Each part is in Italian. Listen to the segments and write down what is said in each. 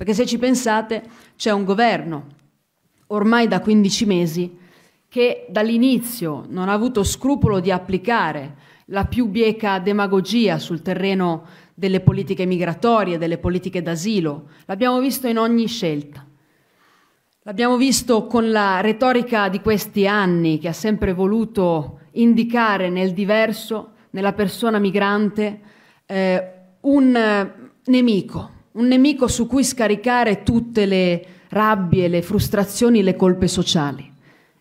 Perché se ci pensate c'è un governo, ormai da 15 mesi, che dall'inizio non ha avuto scrupolo di applicare la più bieca demagogia sul terreno delle politiche migratorie, delle politiche d'asilo. L'abbiamo visto in ogni scelta. L'abbiamo visto con la retorica di questi anni che ha sempre voluto indicare nel diverso, nella persona migrante, eh, un eh, nemico, un nemico su cui scaricare tutte le rabbie, le frustrazioni, le colpe sociali.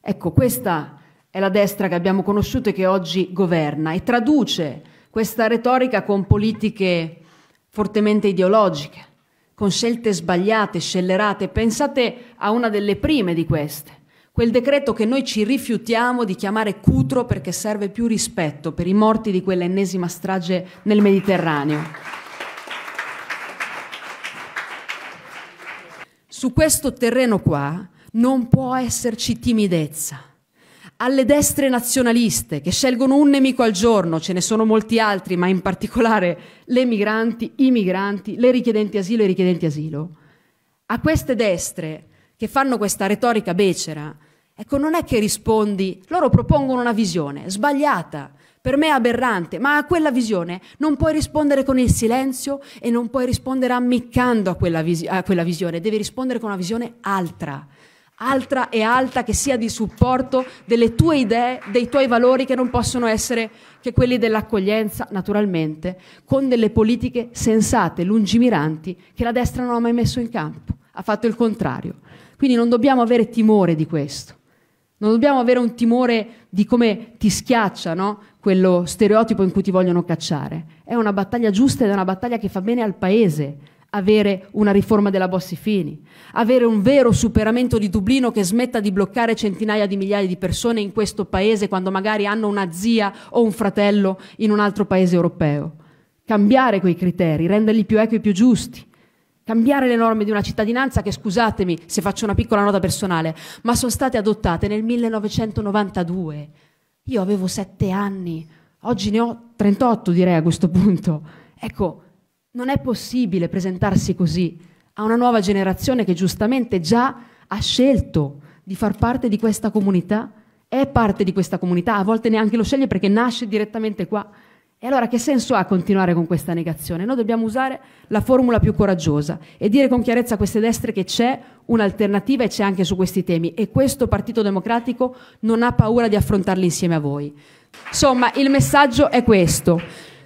Ecco, questa è la destra che abbiamo conosciuto e che oggi governa e traduce questa retorica con politiche fortemente ideologiche, con scelte sbagliate, scellerate. Pensate a una delle prime di queste, quel decreto che noi ci rifiutiamo di chiamare cutro perché serve più rispetto per i morti di quell'ennesima strage nel Mediterraneo. su questo terreno qua non può esserci timidezza. Alle destre nazionaliste che scelgono un nemico al giorno, ce ne sono molti altri, ma in particolare le migranti, i migranti, le richiedenti asilo e i richiedenti asilo, a queste destre che fanno questa retorica becera, Ecco, non è che rispondi, loro propongono una visione sbagliata, per me aberrante, ma a quella visione non puoi rispondere con il silenzio e non puoi rispondere ammiccando a quella, vis- a quella visione, devi rispondere con una visione altra, altra e alta che sia di supporto delle tue idee, dei tuoi valori che non possono essere che quelli dell'accoglienza, naturalmente, con delle politiche sensate, lungimiranti, che la destra non ha mai messo in campo, ha fatto il contrario. Quindi non dobbiamo avere timore di questo. Non dobbiamo avere un timore di come ti schiaccia no? quello stereotipo in cui ti vogliono cacciare. È una battaglia giusta ed è una battaglia che fa bene al Paese avere una riforma della Bossi Fini, avere un vero superamento di Dublino che smetta di bloccare centinaia di migliaia di persone in questo Paese quando magari hanno una zia o un fratello in un altro Paese europeo. Cambiare quei criteri, renderli più equi e più giusti cambiare le norme di una cittadinanza che, scusatemi se faccio una piccola nota personale, ma sono state adottate nel 1992. Io avevo sette anni, oggi ne ho 38 direi a questo punto. Ecco, non è possibile presentarsi così a una nuova generazione che giustamente già ha scelto di far parte di questa comunità, è parte di questa comunità, a volte neanche lo sceglie perché nasce direttamente qua e allora che senso ha continuare con questa negazione? Noi dobbiamo usare la formula più coraggiosa e dire con chiarezza a queste destre che c'è un'alternativa e c'è anche su questi temi e questo Partito Democratico non ha paura di affrontarli insieme a voi. Insomma, il messaggio è questo.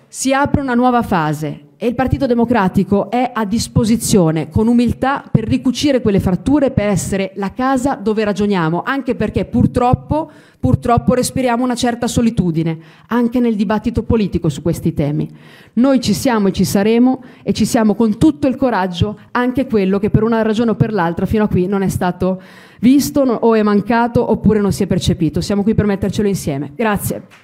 Si apre una nuova fase e il Partito Democratico è a disposizione con umiltà per ricucire quelle fratture, per essere la casa dove ragioniamo, anche perché purtroppo, purtroppo respiriamo una certa solitudine, anche nel dibattito politico su questi temi. Noi ci siamo e ci saremo e ci siamo con tutto il coraggio, anche quello che per una ragione o per l'altra fino a qui non è stato visto o è mancato oppure non si è percepito. Siamo qui per mettercelo insieme. Grazie.